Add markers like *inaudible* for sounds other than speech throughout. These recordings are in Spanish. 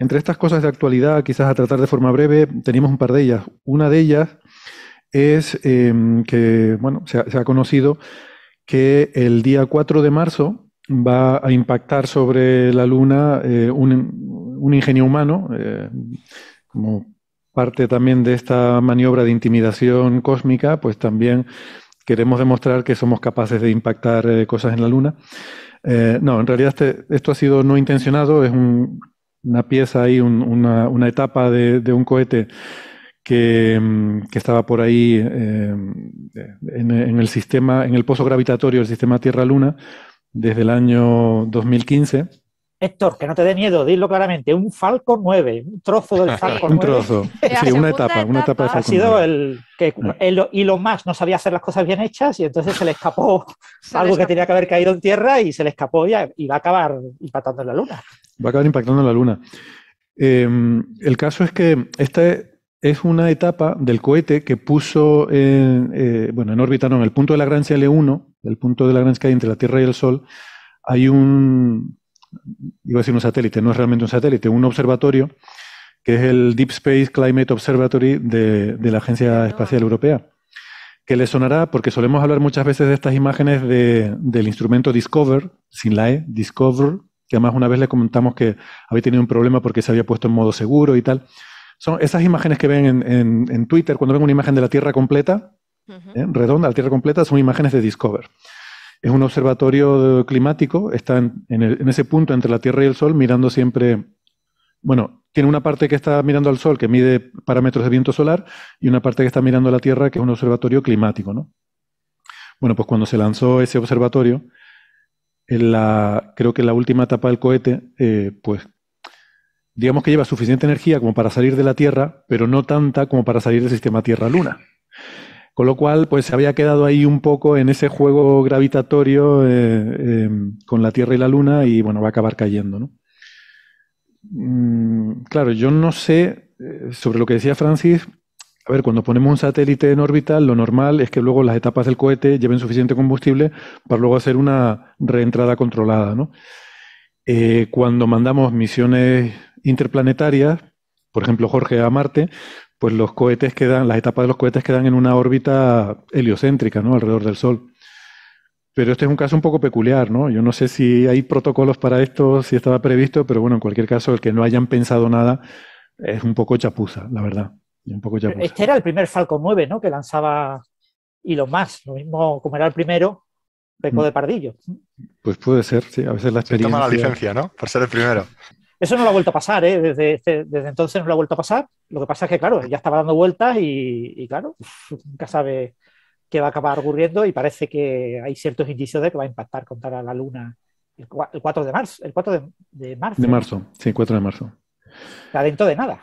Entre estas cosas de actualidad, quizás a tratar de forma breve, tenemos un par de ellas. Una de ellas es em, que, bueno, se ha, conocido que el día 4 de marzo va a impactar sobre la Luna eh, un, ingenio humano, eh, como parte también de esta maniobra de intimidación cósmica, pues también queremos demostrar que somos capaces de impactar eh, cosas en la Luna. no, en realidad este, esto ha sido no intencionado, es un una pieza ahí, una, etapa de, un cohete que, mm, estaba por ahí eh, en, en, el sistema, en el pozo gravitatorio del sistema Tierra-Luna desde el año 2015 Héctor, que no te dé miedo, dilo claramente, un Falcon 9, un trozo del *laughs* Falcon 9. Un trozo, *laughs* sí, una etapa, una etapa Ha sido el que el, lo más, no sabía hacer las cosas bien hechas y entonces se le escapó *laughs* algo que tenía que haber caído en tierra y se le escapó y, y va a acabar impactando en la Luna. Va a acabar impactando en la Luna. Em, el caso es que esta es una etapa del cohete que puso, en, eh, bueno, en órbita no, en el punto de la Gran L1, el punto de la Gran entre la Tierra y el Sol, hay un iba a decir un satélite, no es realmente un satélite, un observatorio, que es el Deep Space Climate Observatory de, la Agencia Espacial Europea, que le sonará porque solemos hablar muchas veces de estas imágenes del instrumento Discover, sin la E, Discover, que además una vez le comentamos que había tenido un problema porque se había puesto en modo seguro y tal. Son esas imágenes que ven en, Twitter, cuando ven una imagen de la Tierra completa, ¿eh? redonda, la Tierra completa, son imágenes de Discover. Es un observatorio climático, está en, ese punto entre la Tierra y el Sol, mirando siempre, bueno, tiene una parte que está mirando al Sol, que mide parámetros de viento solar, y una parte que está mirando a la Tierra, que es un observatorio climático, ¿no? Bueno, pues cuando se lanzó ese observatorio, en la, creo que en la última etapa del cohete, eh, pues digamos que lleva suficiente energía como para salir de la Tierra, pero no tanta como para salir del sistema Tierra-Luna. Con lo cual, pues se había quedado ahí un poco en ese juego gravitatorio eh, eh, con la Tierra y la Luna y bueno, va a acabar cayendo, mm, claro, yo no sé, eh, sobre lo que decía Francis, a ver, cuando ponemos un satélite en órbita, lo normal es que luego las etapas del cohete lleven suficiente combustible para luego hacer una reentrada controlada. ¿no? cuando mandamos misiones interplanetarias, por ejemplo Jorge a Marte, pues los cohetes quedan, las etapas de los cohetes quedan en una órbita heliocéntrica, ¿no? Alrededor del Sol. Pero este es un caso un poco peculiar, ¿no? Yo no sé si hay protocolos para esto, si estaba previsto, pero bueno, en cualquier caso, el que no hayan pensado nada es un poco chapuza, la verdad. Un poco chapuza. Este era el primer Falcon 9, ¿no? Que lanzaba y lo más, lo mismo como era el primero, peco mm. de pardillo. Pues puede ser, sí, a veces la experiencia... Se toma la licencia, ¿no? Por ser el primero. Eso no lo ha vuelto a pasar, ¿eh? Este, desde, entonces no lo ha vuelto a pasar. Lo que pasa es que, claro, ya estaba dando vueltas y, claro, nunca sabe qué va a acabar ocurriendo y parece que hay ciertos indicios de que va a impactar contra la Luna el 4 de marzo. El 4 de, marzo. De marzo, sí, 4 de marzo. Está de nada.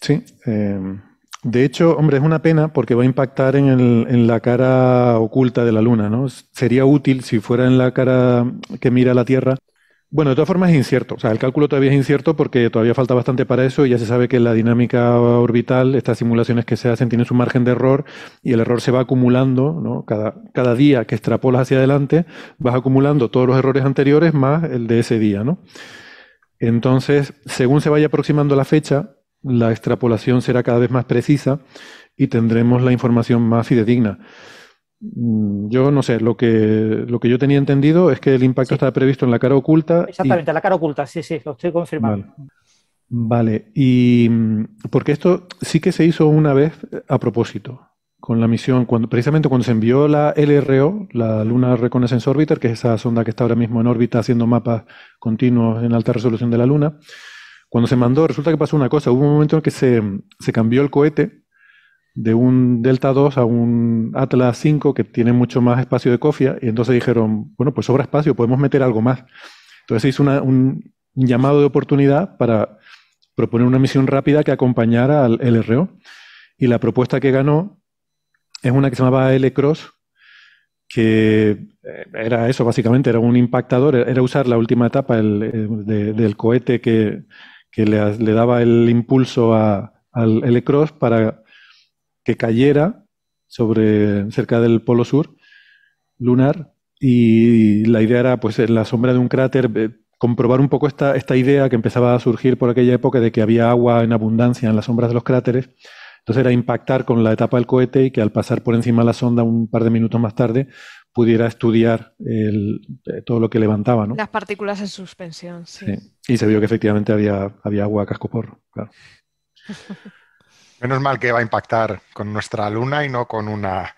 Sí. Eh, de hecho, hombre, es una pena porque va a impactar en, en, la cara oculta de la Luna, ¿no? Sería útil si fuera en la cara que mira la Tierra bueno, de todas formas es incierto. O sea, el cálculo todavía es incierto porque todavía falta bastante para eso y ya se sabe que la dinámica orbital, estas simulaciones que se hacen, tienen su margen de error y el error se va acumulando, ¿no? Cada, día que extrapolas hacia adelante, vas acumulando todos los errores anteriores más el de ese día, Entonces, según se vaya aproximando la fecha, la extrapolación será cada vez más precisa y tendremos la información más fidedigna. Mm, yo no sé, lo que, lo que yo tenía entendido es que el impacto estaba previsto en la cara oculta. Exactamente, la cara oculta, sí, sí, lo estoy confirmando. Vale. y mm, porque esto sí que se hizo una vez a propósito, con la misión, precisamente cuando se envió la LRO, la Luna Reconnaissance Orbiter, que es esa sonda que está ahora mismo en órbita haciendo mapas continuos en alta resolución de la Luna, cuando se mandó, resulta que pasó una cosa, hubo un momento en que se cambió el cohete de un Delta 2 a un Atlas 5 que tiene mucho más espacio de cofia y entonces dijeron, bueno, pues sobra espacio, podemos meter algo más. Entonces hizo un llamado de oportunidad para proponer una misión rápida que acompañara al LRO y la propuesta que ganó es una que se llamaba L-Cross, que eh, era eso básicamente, era un impactador, era usar la última etapa del, cohete que, le, daba el impulso al L-Cross para que cayera sobre, cerca del polo sur lunar y la idea era, pues, en la sombra de un cráter, eh, comprobar un poco esta, esta idea que empezaba a surgir por aquella época de que había agua en abundancia en las sombras de los cráteres. Entonces era impactar con la etapa del cohete y que al pasar por encima de la sonda un par de minutos más tarde pudiera estudiar eh, todo lo que levantaba. Las partículas en suspensión, sí. Y se vio que efectivamente había, había agua a porro, claro. *laughs* Menos mal que va a impactar con nuestra luna y no con una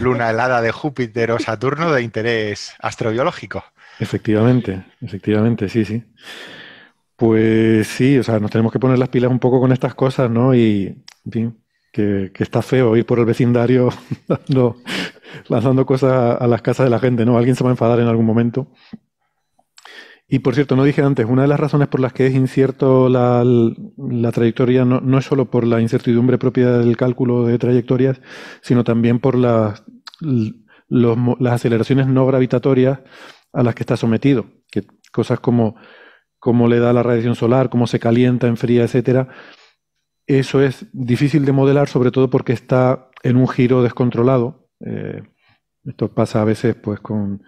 luna helada de Júpiter o Saturno de interés astrobiológico. Efectivamente, efectivamente, sí, sí. Pues sí, o sea, nos tenemos que poner las pilas un poco con estas cosas, ¿no? Y, en fin, que, está feo ir por el vecindario *laughs* lanzando cosas a las casas de la gente, ¿no? Alguien se va a enfadar en algún momento. Y por cierto, no dije antes, una de las razones por las que es incierto la, trayectoria no, es solo por la incertidumbre propia del cálculo de trayectorias, sino también por las, aceleraciones no gravitatorias a las que está sometido. Que cosas como cómo le da la radiación solar, cómo se calienta, enfría, etcétera. Eso es difícil de modelar, sobre todo porque está en un giro descontrolado. Eh, esto pasa a veces pues con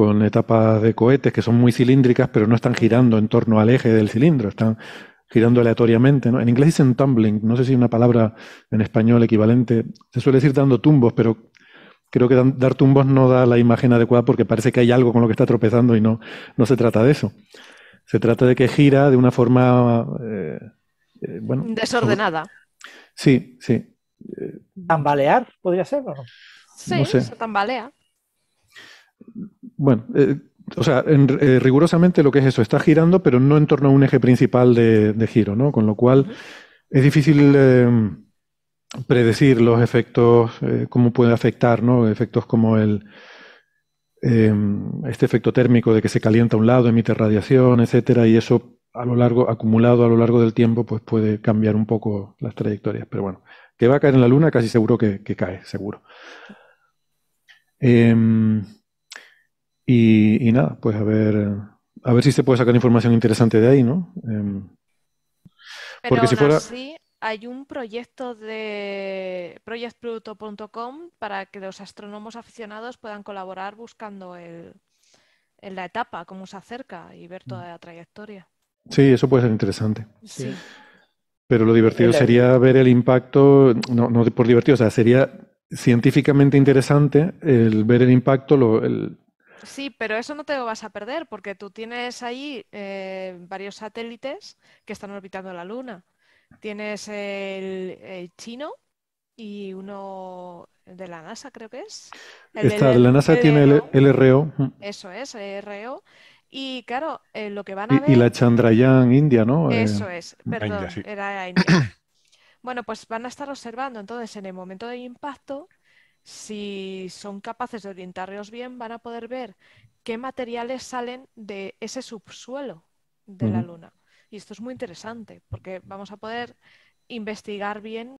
con etapas de cohetes que son muy cilíndricas, pero no están girando en torno al eje del cilindro, están girando aleatoriamente. ¿no? En inglés dicen tumbling, no sé si hay una palabra en español equivalente. Se suele decir dando tumbos, pero creo que dar tumbos no da la imagen adecuada porque parece que hay algo con lo que está tropezando y no, no se trata de eso. Se trata de que gira de una forma... Eh, eh, Desordenada. Sí, sí. ¿Tambalear podría ser no? Sí, se tambalea bueno, eh, o sea, eh, rigurosamente lo que es eso, está girando, pero no en torno a un eje principal de, giro, ¿no? Con lo cual es difícil eh, predecir los efectos, cómo puede afectar, ¿no? Efectos como el este efecto térmico de que se calienta un lado, emite radiación, etcétera, y eso a lo largo, acumulado a lo largo del tiempo, pues puede cambiar un poco las trayectorias. Pero bueno, que va a caer en la Luna, casi seguro que, cae, seguro. Em, y, nada, pues a ver, a ver si se puede sacar información interesante de ahí, ¿no? Em, porque si fuera... hay un proyecto de projectproducto.com para que los astrónomos aficionados puedan colaborar buscando el, en la etapa, cómo se acerca y ver toda la trayectoria. Sí, eso puede ser interesante. Pero lo divertido sería ver el impacto, no, no por divertido, o sea, sería científicamente interesante el ver el impacto, lo, el, Sí, pero eso no te lo vas a perder porque tú tienes ahí eh, varios satélites que están orbitando la Luna. Tienes el, chino y uno de la NASA, creo que es. Está, la NASA tiene el RO. Eso es, RO. Y claro, eh, lo que van a y, ver. Y la Chandrayaan India, ¿no? Eh, eso es, perdón, era India. Bueno, pues van a estar observando entonces en el momento del impacto si son capaces de orientarlos bien, van a poder ver qué materiales salen de ese subsuelo de la Luna. Y esto es muy interesante porque vamos a poder investigar bien